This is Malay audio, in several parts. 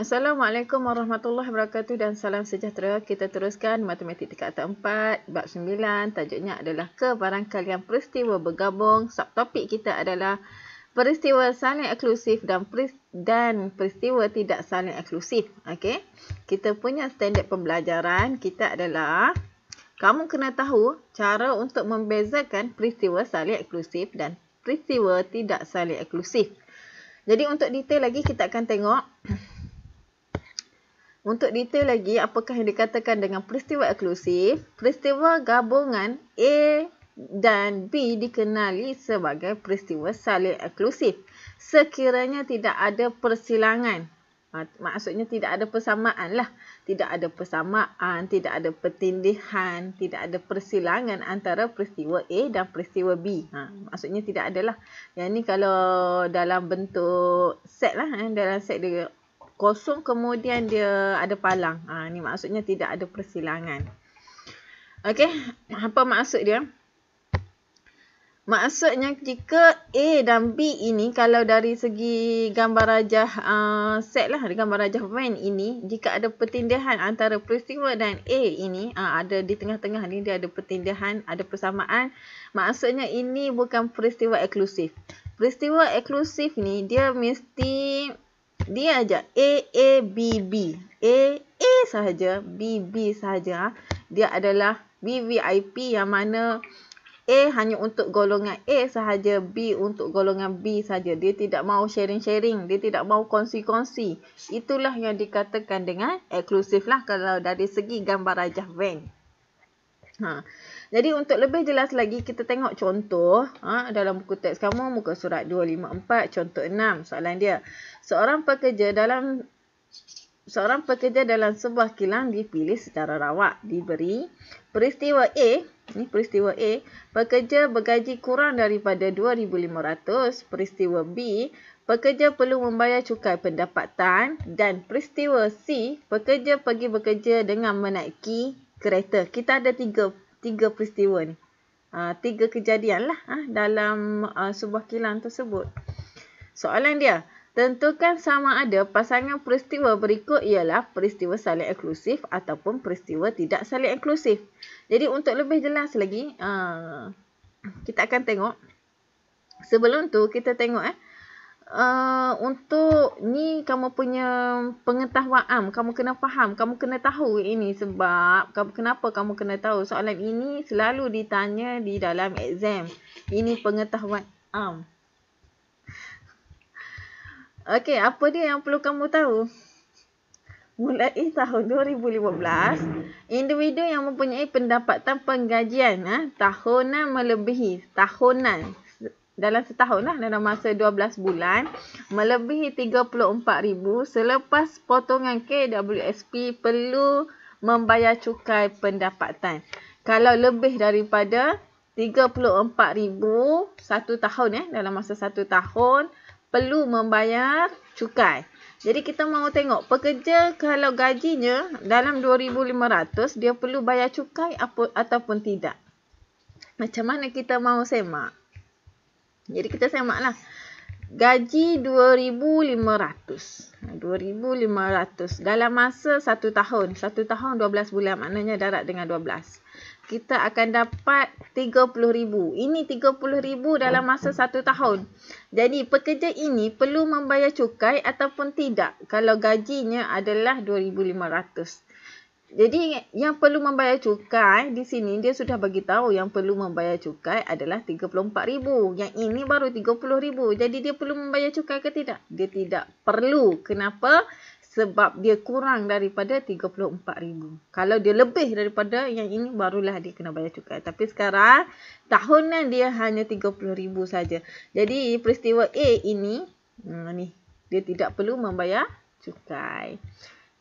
Assalamualaikum warahmatullahi wabarakatuh dan salam sejahtera. Kita teruskan matematik tingkat 4, bab 9. Tajuknya adalah kebarangkalian peristiwa bergabung. Subtopik kita adalah peristiwa saling eksklusif dan dan peristiwa tidak saling eksklusif. Okey. Kita punya standard pembelajaran kita adalah kamu kena tahu cara untuk membezakan peristiwa saling eksklusif dan peristiwa tidak saling eksklusif. Jadi untuk detail lagi kita akan tengok untuk detail lagi, apakah yang dikatakan dengan peristiwa eklusif, peristiwa gabungan A dan B dikenali sebagai peristiwa saling eklusif. Sekiranya tidak ada persilangan, ha, maksudnya tidak ada persamaan lah. Tidak ada persamaan, tidak ada pertindihan, tidak ada persilangan antara peristiwa A dan peristiwa B. Ha, maksudnya tidak adalah. Yang ni kalau dalam bentuk set lah, eh, dalam set dia kosong kemudian dia ada palang. Ha, ni maksudnya tidak ada persilangan. Okey, apa maksud dia? Maksudnya jika A dan B ini kalau dari segi gambar rajah uh, set lah, gambar rajah pemain ini, jika ada pertindahan antara peristiwa dan A ini, uh, ada di tengah-tengah ni dia ada pertindahan, ada persamaan, maksudnya ini bukan peristiwa eksklusif. Peristiwa eksklusif ni dia mesti dia aja A A B B. A A sahaja, B B sahaja. Ah. Dia adalah b v i p yang mana A hanya untuk golongan A sahaja, B untuk golongan B sahaja. Dia tidak mahu sharing-sharing, dia tidak mahu kongsi-kongsi. Itulah yang dikatakan dengan eksklusif lah kalau dari segi gambar rajah van. Ha. Jadi untuk lebih jelas lagi kita tengok contoh ha, dalam buku teks kamu muka surat 254 contoh 6 soalan dia. Seorang pekerja dalam seorang pekerja dalam sebuah kilang dipilih secara rawak diberi peristiwa A ni peristiwa A pekerja bergaji kurang daripada 2500 peristiwa B pekerja perlu membayar cukai pendapatan dan peristiwa C pekerja pergi bekerja dengan menaiki kereta kita ada tiga tiga peristiwa ni. Ha, tiga kejadian lah ha, dalam ha, sebuah kilang tersebut. Soalan dia, tentukan sama ada pasangan peristiwa berikut ialah peristiwa saling eksklusif ataupun peristiwa tidak saling eksklusif. Jadi untuk lebih jelas lagi, ha, kita akan tengok. Sebelum tu kita tengok eh. Ha, uh, untuk ni kamu punya pengetahuan am, kamu kena faham kamu kena tahu ini sebab kamu, kenapa kamu kena tahu soalan ini selalu ditanya di dalam exam ini pengetahuan am Okey, apa dia yang perlu kamu tahu? Mulai tahun 2015, individu yang mempunyai pendapatan penggajian ha, tahunan melebihi tahunan dalam setahun lah dalam masa 12 bulan melebihi 34,000 selepas potongan KWSP perlu membayar cukai pendapatan. Kalau lebih daripada 34,000 satu tahun eh dalam masa satu tahun perlu membayar cukai. Jadi kita mau tengok pekerja kalau gajinya dalam 2500 dia perlu bayar cukai apa ataupun tidak. Macam mana kita mau semak? Jadi kita semak lah. Gaji RM2,500. RM2,500. Ha, dalam masa satu tahun. satu tahun 12 bulan. Maknanya darat dengan 12. Kita akan dapat RM30,000. Ini RM30,000 dalam masa satu tahun. Jadi pekerja ini perlu membayar cukai ataupun tidak. Kalau gajinya adalah RM2,500. Jadi yang perlu membayar cukai di sini dia sudah bagi tahu yang perlu membayar cukai adalah 34000. Yang ini baru 30000. Jadi dia perlu membayar cukai ke tidak? Dia tidak perlu. Kenapa? Sebab dia kurang daripada 34000. Kalau dia lebih daripada yang ini barulah dia kena bayar cukai. Tapi sekarang tahunan dia hanya 30000 saja. Jadi peristiwa A ini hmm, ni dia tidak perlu membayar cukai.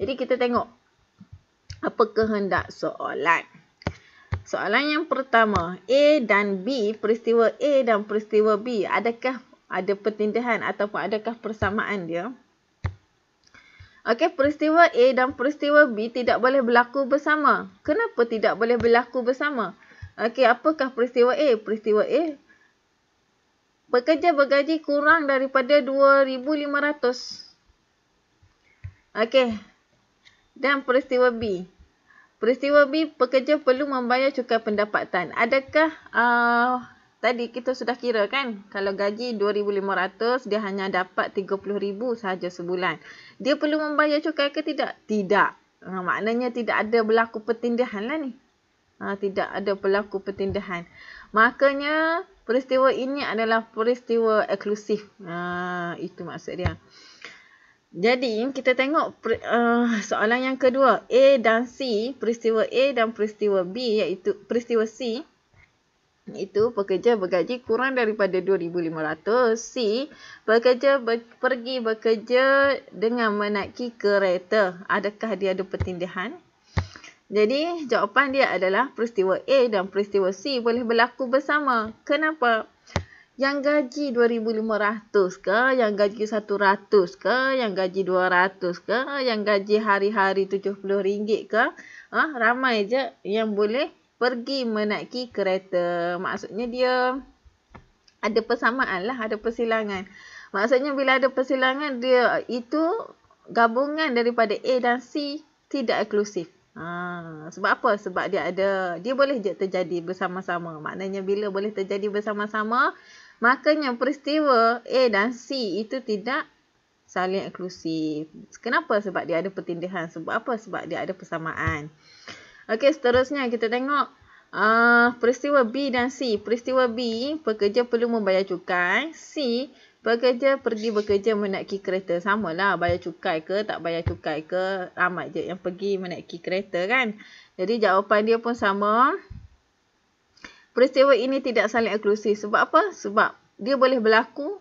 Jadi kita tengok apa kehendak soalan. Soalan yang pertama, A dan B, peristiwa A dan peristiwa B, adakah ada pertindahan ataupun adakah persamaan dia? Okey, peristiwa A dan peristiwa B tidak boleh berlaku bersama. Kenapa tidak boleh berlaku bersama? Okey, apakah peristiwa A? Peristiwa A bekerja bergaji kurang daripada 2500. Okey, dan peristiwa B. Peristiwa B, pekerja perlu membayar cukai pendapatan. Adakah uh, tadi kita sudah kira kan? Kalau gaji RM2,500, dia hanya dapat RM30,000 sahaja sebulan. Dia perlu membayar cukai ke tidak? Tidak. Uh, maknanya tidak ada berlaku pertindahan lah ni. Uh, tidak ada berlaku pertindahan. Makanya peristiwa ini adalah peristiwa eksklusif. Uh, itu maksud dia. Jadi kita tengok uh, soalan yang kedua A dan C peristiwa A dan peristiwa B iaitu peristiwa C itu pekerja bergaji kurang daripada 2500 C pekerja ber, pergi bekerja dengan menaiki kereta adakah dia ada pertindihan Jadi jawapan dia adalah peristiwa A dan peristiwa C boleh berlaku bersama kenapa yang gaji 2500 ke yang gaji 100 ke yang gaji 200 ke yang gaji hari-hari 70 ringgit ke ah ha, ramai je yang boleh pergi menaiki kereta maksudnya dia ada persamaan lah, ada persilangan. Maksudnya bila ada persilangan, dia itu gabungan daripada A dan C tidak eksklusif. Ha, sebab apa? Sebab dia ada, dia boleh je terjadi bersama-sama. Maknanya bila boleh terjadi bersama-sama, Makanya peristiwa A dan C itu tidak saling eksklusif. Kenapa? Sebab dia ada pertindihan. Sebab apa? Sebab dia ada persamaan. Okey, seterusnya kita tengok uh, peristiwa B dan C. Peristiwa B, pekerja perlu membayar cukai. C, pekerja pergi bekerja menaiki kereta. Sama lah, bayar cukai ke tak bayar cukai ke. Ramai je yang pergi menaiki kereta kan. Jadi jawapan dia pun Sama peristiwa ini tidak saling eklusif. Sebab apa? Sebab dia boleh berlaku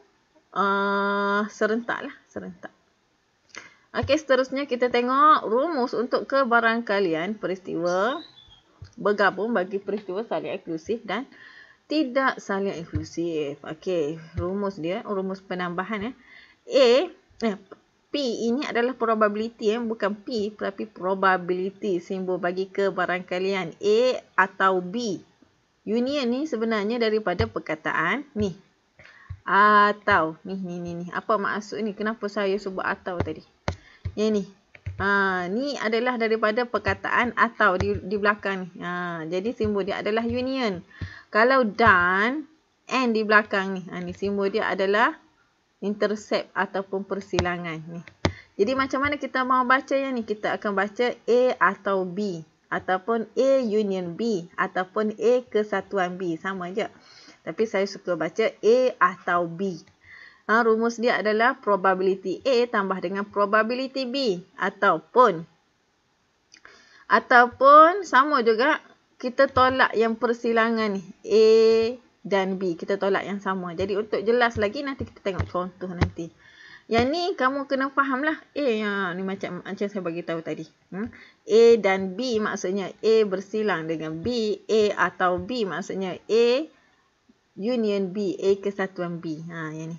uh, serentak lah. Serentak. Okey, seterusnya kita tengok rumus untuk kebarangkalian peristiwa bergabung bagi peristiwa saling eklusif dan tidak saling eklusif. Okey, rumus dia, rumus penambahan ya. A, eh, P ini adalah probability ya, eh, bukan P tapi probability simbol bagi kebarangkalian A atau B. Union ni sebenarnya daripada perkataan ni. Atau. Ni, ni, ni. ni. Apa maksud ni? Kenapa saya sebut atau tadi? Yang ni. Ha, ni adalah daripada perkataan atau di, di belakang ni. Ha, jadi simbol dia adalah union. Kalau dan and di belakang ni. Ha, ni simbol dia adalah intercept ataupun persilangan ni. Jadi macam mana kita mau baca yang ni? Kita akan baca A atau B ataupun A union B ataupun A kesatuan B sama aja. Tapi saya suka baca A atau B. Ha, rumus dia adalah probability A tambah dengan probability B ataupun ataupun sama juga kita tolak yang persilangan ni A dan B. Kita tolak yang sama. Jadi untuk jelas lagi nanti kita tengok contoh nanti. Yang ni kamu kena faham lah. A ya, ni macam macam saya bagi tahu tadi. Hmm? A dan B maksudnya A bersilang dengan B. A atau B maksudnya A union B. A kesatuan B. Ha, yang ni.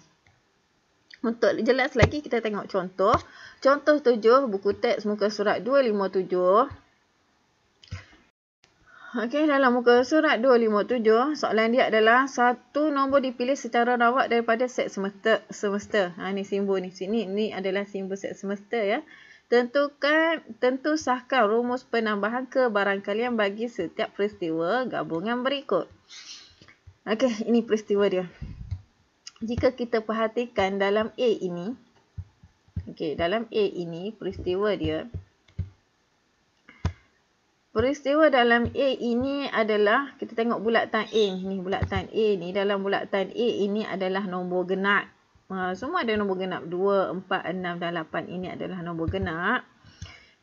Untuk jelas lagi kita tengok contoh. Contoh tujuh buku teks muka surat 257. 257. Okey, dalam muka surat 257, soalan dia adalah satu nombor dipilih secara rawat daripada set semester. Semester Ha, ni simbol ni. Sini ni adalah simbol set semester ya. Tentukan, tentu sahkan rumus penambahan ke barang kalian bagi setiap peristiwa gabungan berikut. Okey, ini peristiwa dia. Jika kita perhatikan dalam A ini, okey, dalam A ini peristiwa dia, Peristiwa dalam A ini adalah, kita tengok bulatan A ni, bulatan A ni, dalam bulatan A ini adalah nombor genap. Ha, semua ada nombor genap, 2, 4, 6 dan 8 ini adalah nombor genap.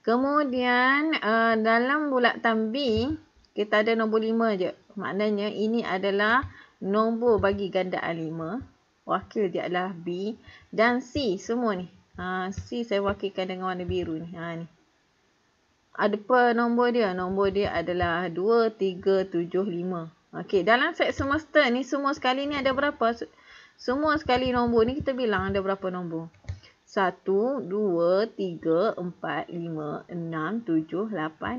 Kemudian uh, dalam bulatan B, kita ada nombor 5 je. Maknanya ini adalah nombor bagi gandaan 5. Wakil dia adalah B. Dan C semua ni. Ha, C saya wakilkan dengan warna biru ni. Ha, ni ada apa nombor dia? Nombor dia adalah 2, 3, 7, 5. Okey, dalam set semester ni semua sekali ni ada berapa? Semua sekali nombor ni kita bilang ada berapa nombor? 1, 2, 3, 4, 5, 6, 7, 8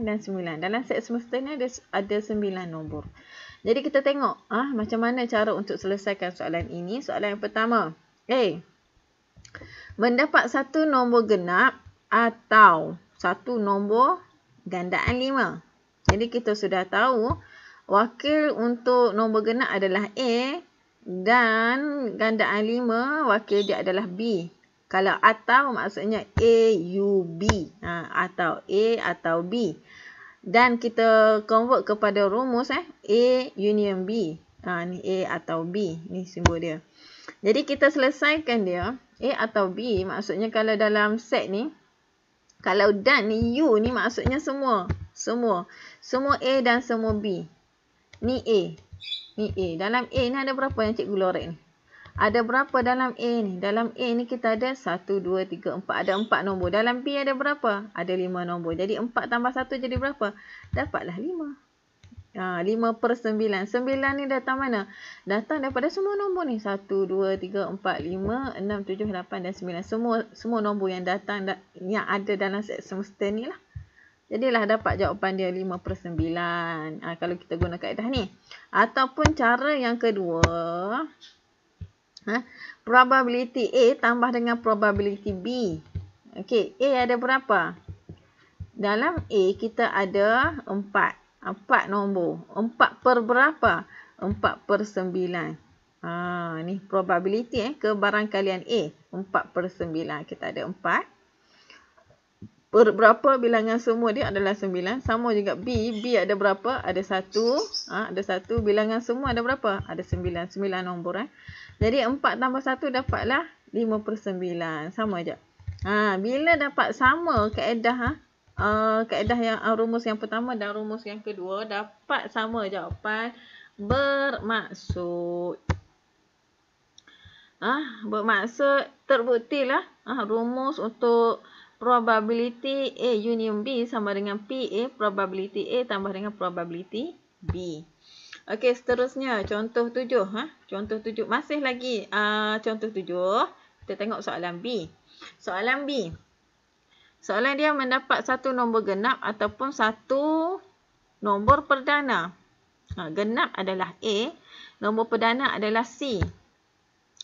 dan 9. Dalam set semester ni ada, ada 9 nombor. Jadi kita tengok ah macam mana cara untuk selesaikan soalan ini. Soalan yang pertama. eh Mendapat satu nombor genap atau satu nombor gandaan lima. Jadi kita sudah tahu wakil untuk nombor genap adalah A dan gandaan lima wakil dia adalah B. Kalau atau maksudnya A, U, B. Ha, atau A atau B. Dan kita convert kepada rumus eh. A union B. Ha, ni A atau B. Ni simbol dia. Jadi kita selesaikan dia. A atau B maksudnya kalau dalam set ni. Kalau dan ni U ni maksudnya semua. Semua. Semua A dan semua B. Ni A. Ni A. Dalam A ni ada berapa yang cikgu lorek ni? Ada berapa dalam A ni? Dalam A ni kita ada 1, 2, 3, 4. Ada 4 nombor. Dalam B ada berapa? Ada 5 nombor. Jadi 4 tambah 1 jadi berapa? Dapatlah 5. 5 ha, per 9. 9 ni datang mana? Datang daripada semua nombor ni. 1, 2, 3, 4, 5, 6, 7, 8 dan 9. Semua semua nombor yang datang yang ada dalam set semester ni lah. Jadilah dapat jawapan dia 5 per 9. Ha, kalau kita guna kaedah ni. Ataupun cara yang kedua. Ha, probability A tambah dengan probability B. Okey. A ada berapa? Dalam A kita ada 4. Empat nombor. Empat per berapa? Empat per sembilan. Ah, ni probability eh. Kebarangkalian A. Empat per sembilan. Kita ada empat. Per berapa bilangan semua dia adalah sembilan. Sama juga B. B ada berapa? Ada satu. Ha, ada satu. Bilangan semua ada berapa? Ada sembilan. Sembilan nombor eh. Jadi empat tambah satu dapatlah lima per sembilan. Sama je. Ha, bila dapat sama keedah ha, Ah, kaedah yang uh, rumus yang pertama dan rumus yang kedua dapat sama jawapan bermaksud ah uh, bermaksud terbuktilah ah rumus untuk probability A union B sama dengan P PA probability A tambah dengan probability B. Okey, seterusnya contoh tujuh. Ha? Contoh tujuh. Masih lagi uh, contoh tujuh. Kita tengok soalan B. Soalan B. Soalan dia mendapat satu nombor genap ataupun satu nombor perdana. Ha, genap adalah A, nombor perdana adalah C.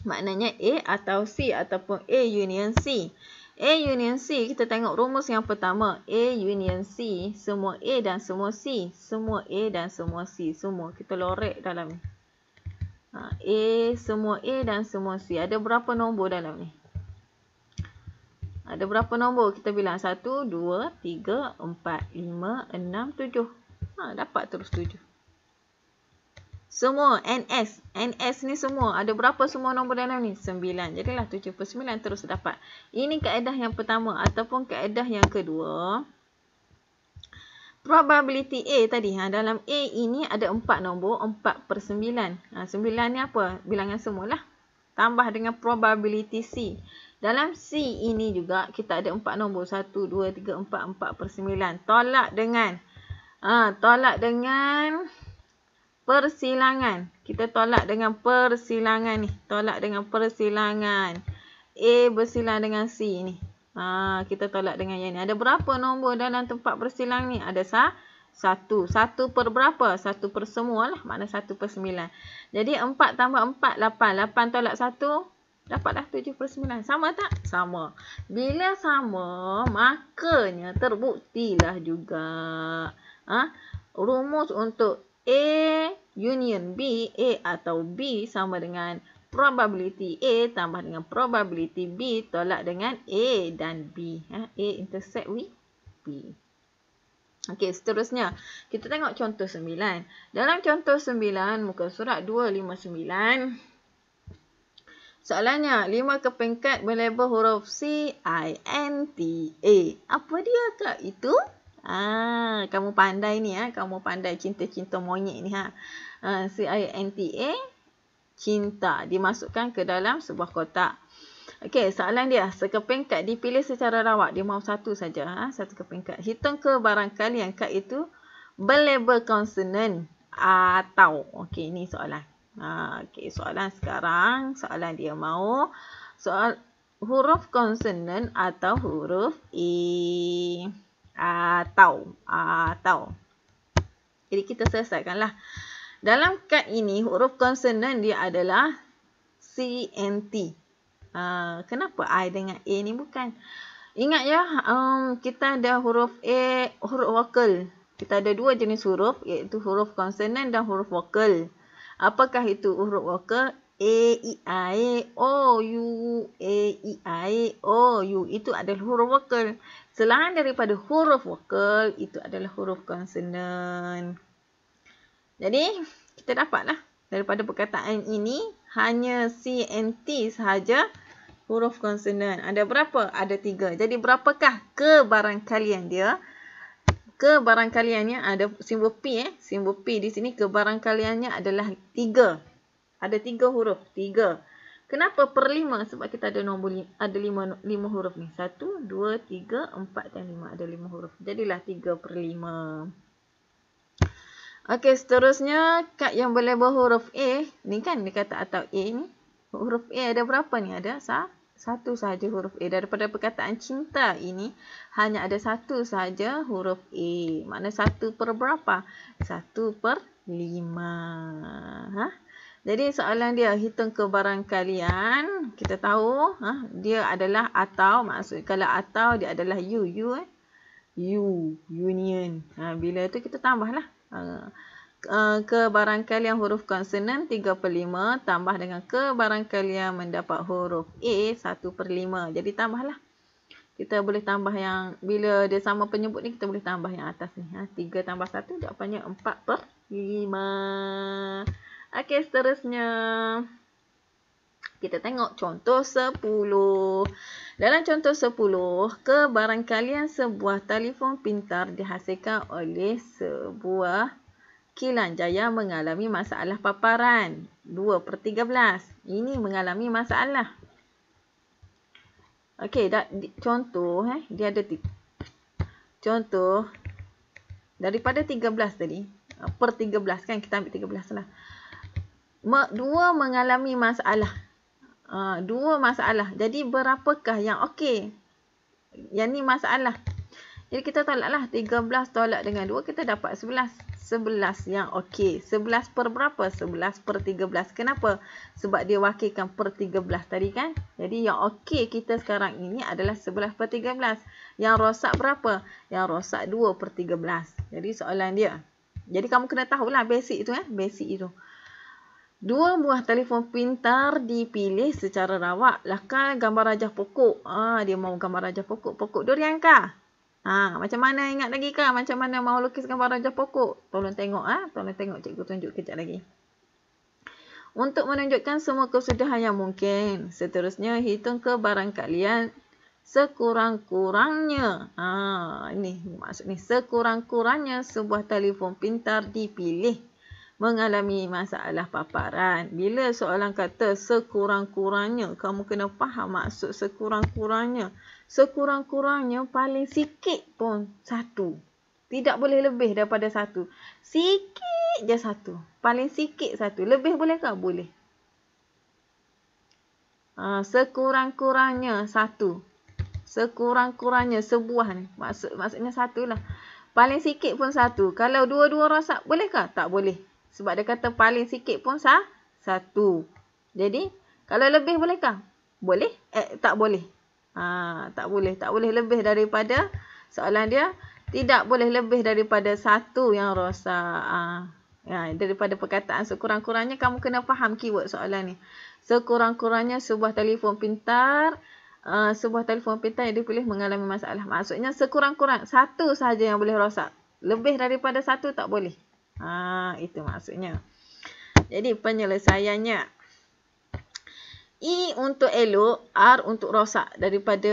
Maknanya A atau C ataupun A union C. A union C, kita tengok rumus yang pertama. A union C, semua A dan semua C. Semua A dan semua C. Semua, kita lorek dalam ni. Ha, A, semua A dan semua C. Ada berapa nombor dalam ni? Ada berapa nombor? Kita bilang satu dua tiga empat lima enam tujuh Ha, dapat terus tujuh Semua NS. NS ni semua. Ada berapa semua nombor dalam ni? sembilan Jadilah tujuh per sembilan terus dapat. Ini kaedah yang pertama ataupun kaedah yang kedua. Probability A tadi. Ha, dalam A ini ada empat nombor. empat per sembilan Ha, ni apa? Bilangan semualah. Tambah dengan probability C. Dalam C ini juga kita ada empat nombor satu dua tiga empat empat per sembilan tolak dengan ha, tolak dengan persilangan. Kita tolak dengan persilangan ni. Tolak dengan persilangan. A bersilang dengan C ni. Ha, kita tolak dengan yang ni. Ada berapa nombor dalam tempat persilang ni? Ada sah? Satu. Satu per berapa? Satu per semua lah. Maksudnya satu per sembilan. Jadi empat tambah empat, lapan. Lapan tolak satu, Dapatlah 79. Sama tak? Sama. Bila sama, makanya terbuktilah juga. Ha? Rumus untuk A union B, A atau B sama dengan probability A tambah dengan probability B tolak dengan A dan B. Ha? A intersect with B. Okey, seterusnya. Kita tengok contoh 9. Dalam contoh 9, muka surat 259. Soalannya, lima kepingkat berlabel huruf C, I, N, T, A. Apa dia kak itu? Ah, kamu pandai ni ha. Kamu pandai cinta-cinta monyet ni ha. ha. C, I, N, T, A. Cinta. Dimasukkan ke dalam sebuah kotak. Okey, soalan dia. Sekeping kad dipilih secara rawak. Dia mahu satu saja. Ha? Satu keping kad. Hitung ke barangkali yang kad itu berlabel konsonan atau. Okey, ni soalan. Ha, okay, soalan sekarang, soalan dia mau. Soal huruf konsonan atau huruf i atau atau. Jadi kita selesaikanlah. Dalam kad ini huruf konsonan dia adalah C and T. Uh, kenapa I dengan A ni bukan? Ingat ya, um, kita ada huruf A, huruf vokal. Kita ada dua jenis huruf iaitu huruf konsonan dan huruf vokal. Apakah itu huruf vokal? A, e, I, a e O, U. A, e, I, a e O, U. Itu adalah huruf vokal. Selain daripada huruf vokal, itu adalah huruf konsonan. Jadi, kita dapatlah daripada perkataan ini, hanya C and T sahaja huruf konsonan. Ada berapa? Ada tiga. Jadi, berapakah kebarangkalian dia? Dia kebarangkaliannya ada simbol P eh. Simbol P di sini kebarangkaliannya adalah tiga, Ada tiga huruf. tiga. Kenapa per lima? Sebab kita ada nombor ada lima 5 huruf ni. Satu, dua, tiga, empat dan lima Ada lima huruf. Jadilah tiga per lima. Okey, seterusnya kad yang berlabel huruf A. Ni kan dia kata atau A ni. Huruf A ada berapa ni? Ada 1 satu sahaja huruf A. Daripada perkataan cinta ini, hanya ada satu sahaja huruf A. Makna satu per berapa? Satu per lima. Ha? Jadi soalan dia, hitung kebarangkalian. Kita tahu ha? dia adalah atau. Maksud kalau atau dia adalah you. You, eh? you union. Ha, bila itu kita tambahlah. Ha. Eh, ke barangkalian huruf konsonan 3 per 5 tambah dengan ke barangkalian mendapat huruf A 1 per 5. Jadi tambahlah. Kita boleh tambah yang bila dia sama penyebut ni kita boleh tambah yang atas ni. Ha, 3 tambah 1 jawapannya 4 per 5. Okey seterusnya. Kita tengok contoh 10. Dalam contoh 10, kebarangkalian sebuah telefon pintar dihasilkan oleh sebuah Kilan Jaya mengalami masalah paparan. 2 per 13. Ini mengalami masalah. Okey, contoh. Eh, dia ada tip. contoh. Daripada 13 tadi. Eh, per 13 kan, kita ambil 13 lah. 2 mengalami masalah. 2 uh, ah, masalah. Jadi, berapakah yang okey? Yang ni masalah. Jadi, kita tolaklah 13 tolak dengan 2. Kita dapat 11. Sebelas yang okey. sebelas per berapa? Sebelas per tiga belas. Kenapa? Sebab dia wakilkan per tiga belas tadi kan? Jadi yang okey kita sekarang ini adalah sebelas per tiga belas. Yang rosak berapa? Yang rosak dua per tiga belas. Jadi soalan dia. Jadi kamu kena tahulah basic itu kan? Eh? Basic itu. Dua buah telefon pintar dipilih secara rawak. Lakan gambar rajah pokok. Ah, dia mau gambar rajah pokok. Pokok durian kah? Ha, macam mana ingat lagi kan? Macam mana mahu lukiskan barang jauh pokok? Tolong tengok ah, ha? Tolong tengok cikgu tunjuk kejap lagi. Untuk menunjukkan semua kesudahan yang mungkin. Seterusnya, hitung ke barang kalian sekurang-kurangnya. Ha, ini maksud ni. Sekurang-kurangnya sebuah telefon pintar dipilih mengalami masalah paparan. Bila soalan kata sekurang-kurangnya, kamu kena faham maksud sekurang-kurangnya sekurang-kurangnya paling sikit pun satu. Tidak boleh lebih daripada satu. Sikit je satu. Paling sikit satu. Lebih boleh ke? Boleh. Ha, sekurang-kurangnya satu. Sekurang-kurangnya sebuah ni. Maksud, maksudnya satu lah. Paling sikit pun satu. Kalau dua-dua rosak, boleh ke? Tak boleh. Sebab dia kata paling sikit pun sah, satu. Jadi, kalau lebih bolehkah? Boleh? Eh, tak boleh. Ha, tak boleh. Tak boleh lebih daripada soalan dia. Tidak boleh lebih daripada satu yang rosak. Ha, ya, daripada perkataan sekurang-kurangnya, kamu kena faham keyword soalan ni. Sekurang-kurangnya sebuah telefon pintar. Uh, sebuah telefon pintar yang dipilih mengalami masalah Maksudnya sekurang-kurang satu sahaja yang boleh rosak Lebih daripada satu tak boleh uh, Itu maksudnya Jadi penyelesaiannya E untuk elok, R untuk rosak daripada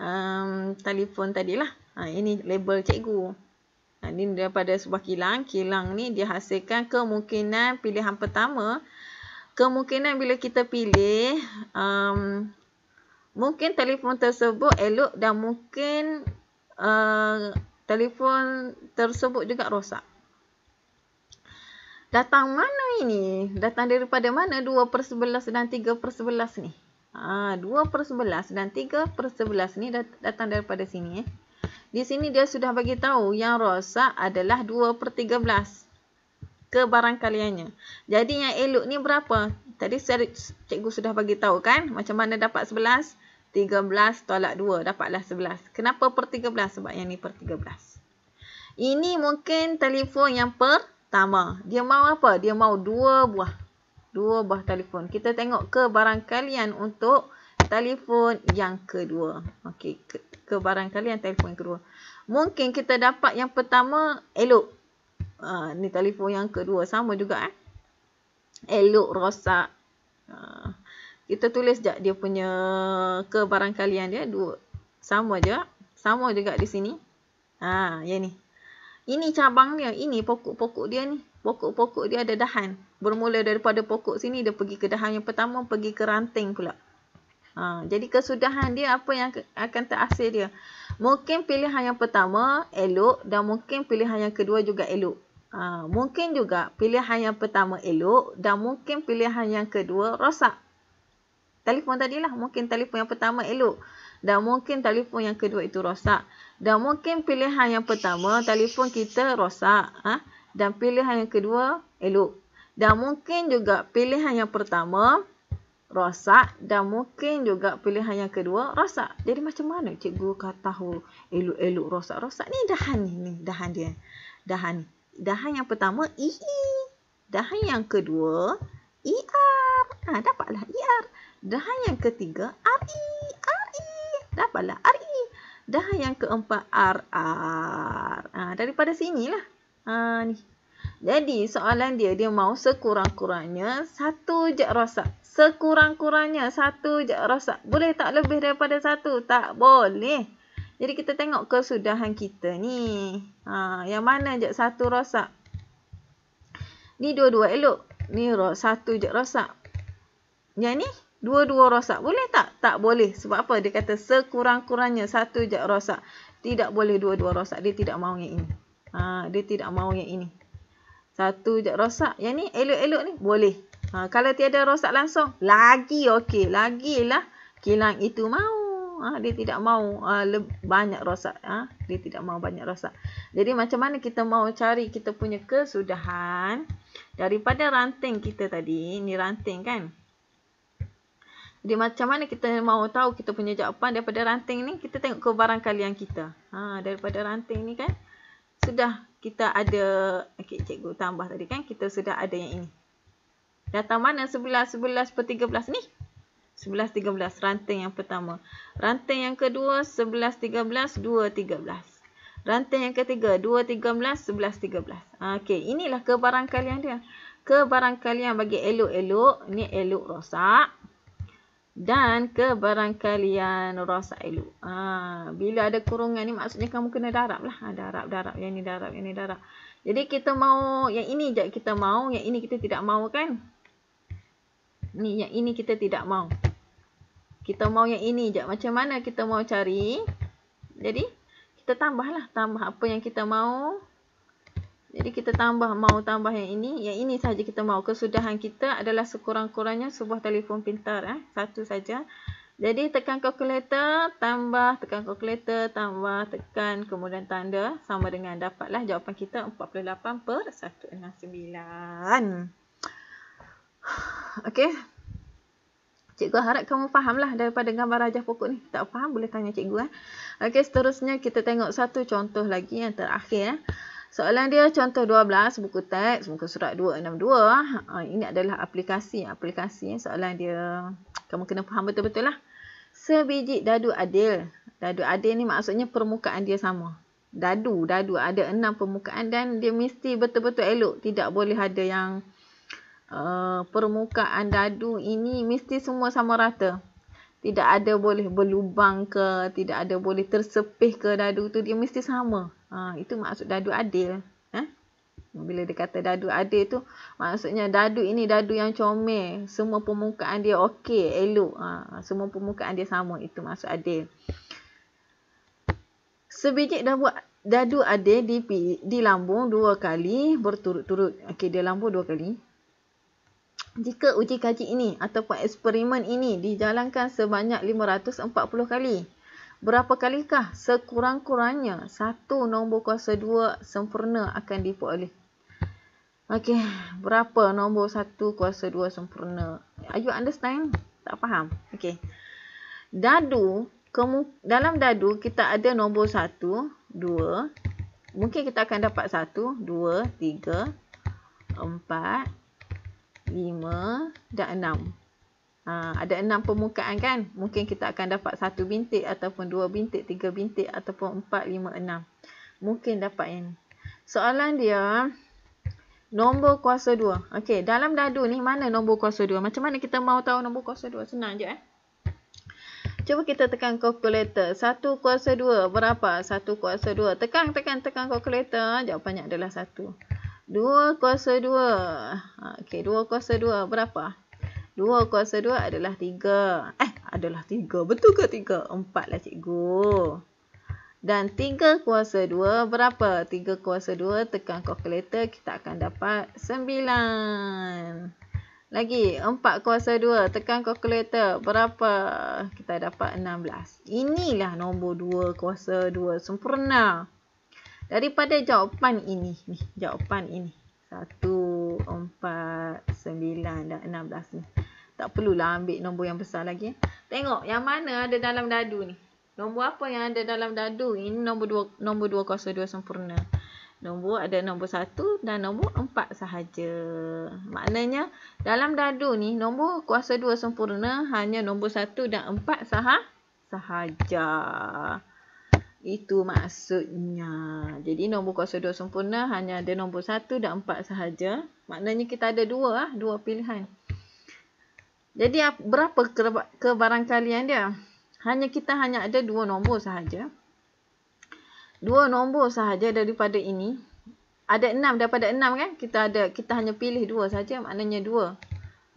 um, telefon tadilah. Ha, ini label cikgu. Ha, ini daripada sebuah kilang. Kilang ni dihasilkan kemungkinan pilihan pertama. Kemungkinan bila kita pilih, um, mungkin telefon tersebut elok dan mungkin uh, telefon tersebut juga rosak datang mana ini? Datang daripada mana 2 per 11 dan 3 per 11 ni? Ha, 2 per 11 dan 3 per 11 ni datang daripada sini. Eh. Di sini dia sudah bagi tahu yang rosak adalah 2 per 13 kebarangkaliannya. Jadi yang elok ni berapa? Tadi cikgu sudah bagi tahu kan macam mana dapat 11? 13 tolak 2 dapatlah 11. Kenapa per 13? Sebab yang ni per 13. Ini mungkin telefon yang per 13. Tama. Dia mau apa? Dia mau dua buah. Dua buah telefon. Kita tengok kebarangkalian untuk telefon yang kedua. Okey. ke Kebarangkalian telefon yang kedua. Mungkin kita dapat yang pertama elok. Uh, ni telefon yang kedua. Sama juga eh. Elok rosak. Uh, kita tulis sekejap dia punya kebarangkalian dia. Dua. Sama je. Sama juga di sini. Ah, ya ni. Ini cabangnya, ini pokok-pokok dia ni. Pokok-pokok dia ada dahan. Bermula daripada pokok sini, dia pergi ke dahan yang pertama, pergi ke ranting pula. Ha, jadi kesudahan dia, apa yang akan terhasil dia? Mungkin pilihan yang pertama elok dan mungkin pilihan yang kedua juga elok. Ha, mungkin juga pilihan yang pertama elok dan mungkin pilihan yang kedua rosak. Telefon tadilah, mungkin telefon yang pertama elok dan mungkin telefon yang kedua itu rosak dan mungkin pilihan yang pertama telefon kita rosak ah ha? dan pilihan yang kedua elok dan mungkin juga pilihan yang pertama rosak dan mungkin juga pilihan yang kedua rosak. Jadi macam mana cikgu kata tahu elok-elok rosak-rosak ni dahan ni, dahan dia. Dahan. Dahan yang pertama i. E. Dahan yang kedua i r. ir. Ha, dapatlah r. Dahan yang ketiga ri. Ha, e. Dapatlah RE. Dah yang keempat RR. Ha, ah, daripada sinilah. Ha, ni. Jadi soalan dia, dia mahu sekurang-kurangnya satu je rosak. Sekurang-kurangnya satu je rosak. Boleh tak lebih daripada satu? Tak boleh. Jadi kita tengok kesudahan kita ni. Ha, yang mana je satu rosak? Ni dua-dua elok. Ni satu je rosak. Yang ni? dua-dua rosak. Boleh tak? Tak boleh. Sebab apa? Dia kata sekurang-kurangnya satu je rosak. Tidak boleh dua-dua rosak. Dia tidak mahu yang ini. Ha, dia tidak mahu yang ini. Satu je rosak. Yang ni elok-elok ni boleh. Ha, kalau tiada rosak langsung, lagi okey. Lagilah kilang itu mahu. Ha, dia tidak mahu uh, banyak rosak. Ha, dia tidak mahu banyak rosak. Jadi macam mana kita mahu cari kita punya kesudahan daripada ranting kita tadi. Ini ranting kan? dia macam mana kita mahu tahu kita punya jawapan daripada ranting ni kita tengok ke barang kalian kita ha, daripada ranting ni kan sudah kita ada okay, cikgu tambah tadi kan kita sudah ada yang ini datang mana 11 11 per 13 ni 11 13 ranting yang pertama ranting yang kedua 11 13 2 13 ranting yang ketiga 2 13 11 13 ha, okay. inilah ke barang kalian dia Ke barang kalian bagi elok-elok ni elok rosak dan kebarangkalian rosailu. Ha, bila ada kurungan ni maksudnya kamu kena darab lah. Ha, darab, darab. Yang ni darab, yang ni darab. Jadi kita mau yang ini je kita mau. Yang ini kita tidak mau kan? Ni yang ini kita tidak mau. Kita mau yang ini je. Macam mana kita mau cari? Jadi kita tambahlah. Tambah apa yang kita mau. Jadi kita tambah, mau tambah yang ini. Yang ini sahaja kita mau. Kesudahan kita adalah sekurang-kurangnya sebuah telefon pintar. Eh? Satu saja. Jadi tekan kalkulator, tambah, tekan kalkulator, tambah, tekan, kemudian tanda. Sama dengan dapatlah jawapan kita 48 per 169. Okey. Cikgu harap kamu fahamlah daripada gambar rajah pokok ni. Tak faham boleh tanya cikgu. Eh? Okey, seterusnya kita tengok satu contoh lagi yang terakhir. Eh? Soalan dia contoh 12 buku teks muka surat 262. Ha, ini adalah aplikasi aplikasi soalan dia. Kamu kena faham betul-betul lah. Sebiji dadu adil. Dadu adil ni maksudnya permukaan dia sama. Dadu, dadu ada enam permukaan dan dia mesti betul-betul elok. Tidak boleh ada yang uh, permukaan dadu ini mesti semua sama rata tidak ada boleh berlubang ke, tidak ada boleh tersepih ke dadu tu, dia mesti sama. Ha, itu maksud dadu adil. Ha? Bila dia kata dadu adil tu, maksudnya dadu ini dadu yang comel. Semua permukaan dia okey, elok. Ha, semua permukaan dia sama. Itu maksud adil. Sebijik dah buat dadu adil di, di lambung dua kali berturut-turut. Okey, dia lambung dua kali jika uji kaji ini ataupun eksperimen ini dijalankan sebanyak 540 kali, berapa kalikah sekurang-kurangnya satu nombor kuasa 2 sempurna akan diperoleh? Okey, berapa nombor 1 kuasa 2 sempurna? Are you understand? Tak faham? Okey. Dadu, kemu- dalam dadu kita ada nombor 1, 2. Mungkin kita akan dapat 1, 2, 3, 4, lima, dan enam. Ha, ada enam permukaan kan? Mungkin kita akan dapat satu bintik ataupun dua bintik, tiga bintik ataupun empat, lima, enam. Mungkin dapat yang ni. Soalan dia, nombor kuasa dua. Okey, dalam dadu ni mana nombor kuasa dua? Macam mana kita mahu tahu nombor kuasa dua? Senang je eh. Cuba kita tekan kalkulator. Satu kuasa dua berapa? Satu kuasa dua. Tekan, tekan, tekan kalkulator. Jawapannya adalah satu. 1. Dua kuasa dua, ha, Okey, dua kuasa dua berapa? Dua kuasa dua adalah tiga, Eh, adalah tiga Betul ke tiga? Empat lah cikgu. Dan tiga kuasa dua berapa? Tiga kuasa dua tekan kalkulator kita akan dapat sembilan. Lagi empat kuasa dua tekan kalkulator berapa? Kita dapat enam belas. Inilah nombor dua kuasa dua sempurna daripada jawapan ini ni jawapan ini 1 4 9 dan belas ni tak perlulah ambil nombor yang besar lagi tengok yang mana ada dalam dadu ni nombor apa yang ada dalam dadu ini nombor dua nombor dua dua sempurna nombor ada nombor satu dan nombor empat sahaja maknanya dalam dadu ni nombor kuasa dua sempurna hanya nombor satu dan empat sah sahaja itu maksudnya. Jadi nombor kuasa dua sempurna hanya ada nombor satu dan empat sahaja. Maknanya kita ada dua lah. Dua pilihan. Jadi berapa kebarangkalian dia? Hanya kita hanya ada dua nombor sahaja. Dua nombor sahaja daripada ini. Ada enam daripada enam kan? Kita ada kita hanya pilih dua sahaja. Maknanya dua.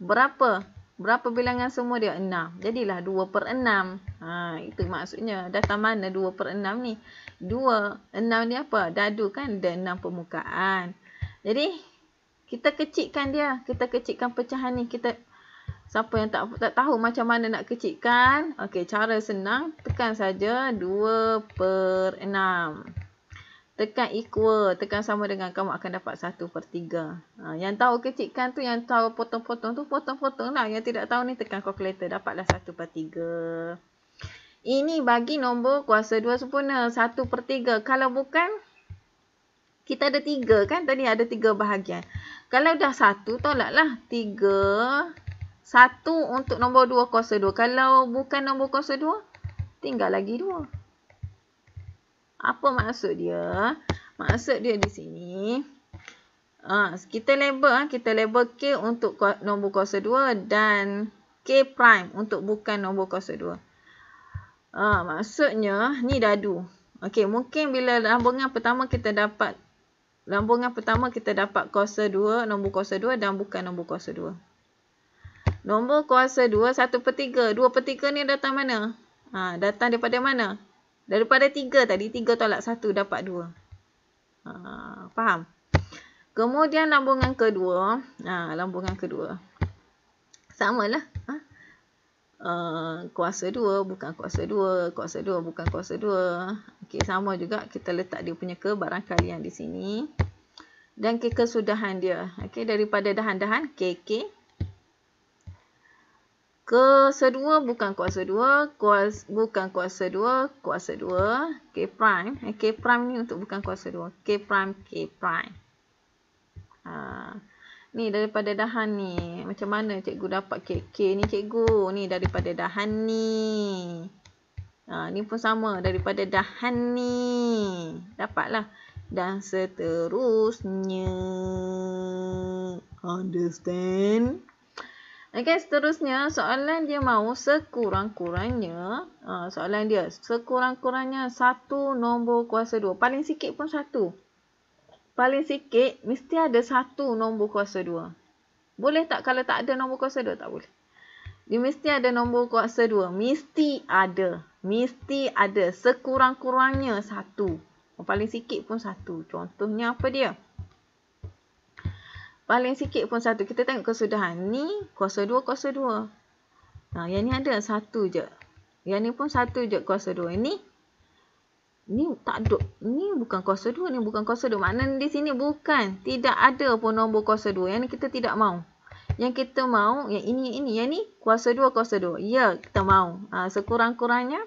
Berapa? Berapa bilangan semua dia? Enam. Jadilah dua per enam. Enam. Ha, itu maksudnya datang mana 2 per 6 ni 2, 6 ni apa? dadu kan Ada 6 permukaan jadi kita kecikkan dia kita kecikkan pecahan ni kita siapa yang tak tak tahu macam mana nak kecikkan ok cara senang tekan saja 2 per 6 tekan equal tekan sama dengan kamu akan dapat 1 per 3 ha, yang tahu kecikkan tu yang tahu potong-potong tu potong-potong lah yang tidak tahu ni tekan calculator dapatlah 1 per 3 ini bagi nombor kuasa 2 sempurna. 1 per 3. Kalau bukan, kita ada tiga kan? Tadi ada tiga bahagian. Kalau dah satu tolaklah. tiga satu untuk nombor 2 kuasa 2. Kalau bukan nombor kuasa 2, tinggal lagi dua. Apa maksud dia? Maksud dia di sini. Ha, kita label ha, kita label K untuk nombor kuasa 2 dan K prime untuk bukan nombor kuasa 2. Ha, maksudnya ni dadu. Okey, mungkin bila lambungan pertama kita dapat lambungan pertama kita dapat kuasa 2, nombor kuasa 2 dan bukan nombor kuasa 2. Nombor kuasa 2 1/3. 2 per per ni datang mana? Ha, datang daripada mana? Daripada 3 tadi 3 tolak 1 dapat 2. Ha, faham? Kemudian lambungan kedua, ha, lambungan kedua. Samalah uh, kuasa 2 bukan kuasa 2 kuasa 2 bukan kuasa 2 okey sama juga kita letak dia punya kebarangkalian di sini dan ke kesudahan dia okey daripada dahan-dahan KK kuasa 2 bukan kuasa 2 kuasa bukan kuasa 2 kuasa 2 K prime eh, K prime ni untuk bukan kuasa 2 K prime K prime ah ni daripada dahan ni macam mana cikgu dapat KK ni cikgu ni daripada dahan ni ha, ni pun sama daripada dahan ni dapatlah dan seterusnya understand Okay, seterusnya soalan dia mahu sekurang-kurangnya ha, Soalan dia sekurang-kurangnya satu nombor kuasa dua Paling sikit pun satu paling sikit mesti ada satu nombor kuasa dua. Boleh tak kalau tak ada nombor kuasa dua? Tak boleh. Dia mesti ada nombor kuasa dua. Mesti ada. Mesti ada. Sekurang-kurangnya satu. Oh, paling sikit pun satu. Contohnya apa dia? Paling sikit pun satu. Kita tengok kesudahan. Ni kuasa dua, kuasa dua. Nah, yang ni ada satu je. Yang ni pun satu je kuasa dua. Ini ni tak ada ni bukan kuasa dua. ni bukan kuasa dua. maknanya di sini bukan tidak ada pun nombor kuasa dua. yang kita tidak mahu. yang kita mahu, yang ini yang ini yang ni kuasa dua kuasa dua. ya kita mahu. ha, sekurang-kurangnya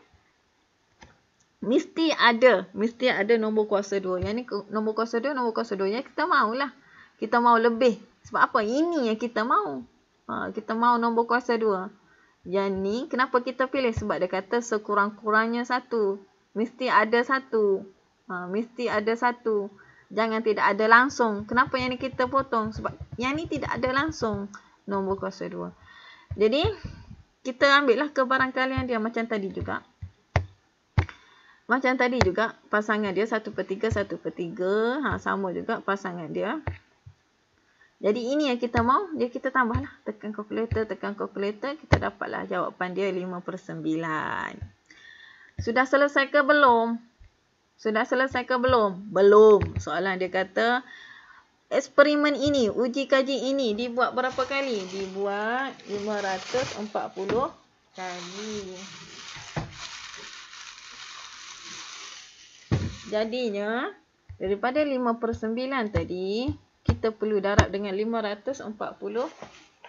mesti ada mesti ada nombor kuasa dua. yang ni nombor kuasa dua nombor kuasa dua yang kita mahu lah. kita mahu lebih sebab apa ini yang kita mahu. ha, kita mahu nombor kuasa dua. yang ni kenapa kita pilih sebab dia kata sekurang-kurangnya satu. Mesti ada satu. Ha, mesti ada satu. Jangan tidak ada langsung. Kenapa yang ni kita potong? Sebab yang ni tidak ada langsung. Nombor kuasa dua. Jadi, kita ambillah ke barangkali dia macam tadi juga. Macam tadi juga, pasangan dia satu per tiga, satu per tiga. Ha, sama juga pasangan dia. Jadi, ini yang kita mau, dia kita tambahlah. Tekan kalkulator, tekan kalkulator, kita dapatlah jawapan dia lima per sembilan. Sudah selesai ke belum? Sudah selesai ke belum? Belum. Soalan dia kata, eksperimen ini, uji kaji ini dibuat berapa kali? Dibuat 540 kali. Jadinya, daripada 5 per 9 tadi, kita perlu darab dengan 540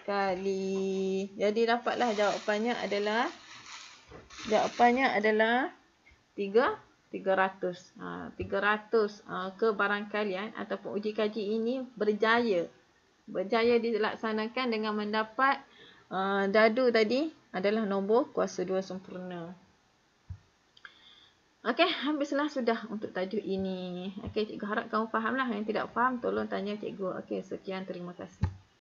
kali. Jadi, dapatlah jawapannya adalah 5.9. Jawapannya adalah 3 300. Ha, 300 ha, ke barang kalian ataupun uji kaji ini berjaya. Berjaya dilaksanakan dengan mendapat ha, dadu tadi adalah nombor kuasa 2 sempurna. Okey, habislah sudah untuk tajuk ini. Okey, cikgu harap kamu fahamlah. Yang tidak faham, tolong tanya cikgu. Okey, sekian. Terima kasih.